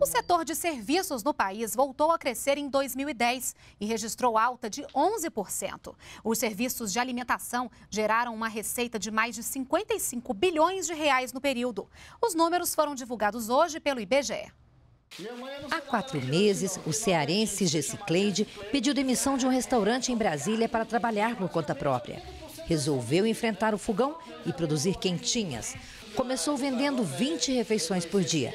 O setor de serviços no país voltou a crescer em 2010 e registrou alta de 11%. Os serviços de alimentação geraram uma receita de mais de 55 bilhões de reais no período. Os números foram divulgados hoje pelo IBGE. Há quatro meses, o cearense Gessicleide pediu demissão de um restaurante em Brasília para trabalhar por conta própria resolveu enfrentar o fogão e produzir quentinhas. Começou vendendo 20 refeições por dia.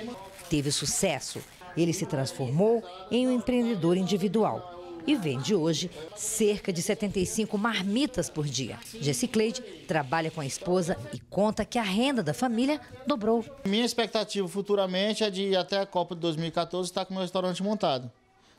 Teve sucesso. Ele se transformou em um empreendedor individual e vende hoje cerca de 75 marmitas por dia. Jesse Cleide trabalha com a esposa e conta que a renda da família dobrou. Minha expectativa futuramente é de até a Copa de 2014 estar com o meu restaurante montado,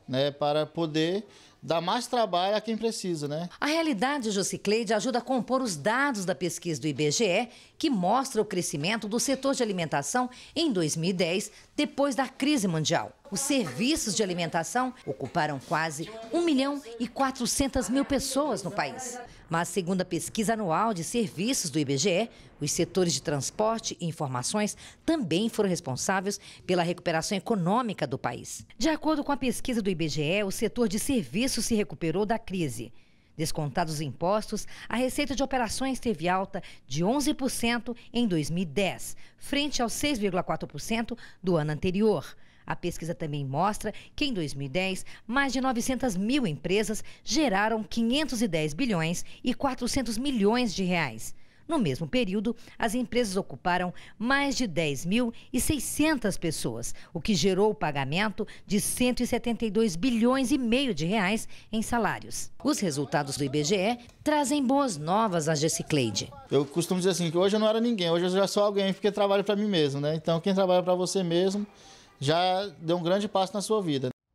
né, para poder dá mais trabalho a quem precisa, né? A realidade, Jocicleide, ajuda a compor os dados da pesquisa do IBGE, que mostra o crescimento do setor de alimentação em 2010, depois da crise mundial. Os serviços de alimentação ocuparam quase 1 milhão e 400 mil pessoas no país. Mas, segundo a pesquisa anual de serviços do IBGE, os setores de transporte e informações também foram responsáveis pela recuperação econômica do país. De acordo com a pesquisa do IBGE, o setor de serviços comércio se recuperou da crise. Descontados os impostos, a receita de operações teve alta de 11% em 2010, frente aos 6,4% do ano anterior. A pesquisa também mostra que em 2010, mais de 900 mil empresas geraram 510 bilhões e 400 milhões de reais. No mesmo período, as empresas ocuparam mais de 10.600 pessoas, o que gerou o pagamento de 172 bilhões e meio de reais em salários. Os resultados do IBGE trazem boas novas a Gessicleide. Eu costumo dizer assim, que hoje eu não era ninguém, hoje eu já sou alguém porque trabalho para mim mesmo, né? Então quem trabalha para você mesmo já deu um grande passo na sua vida.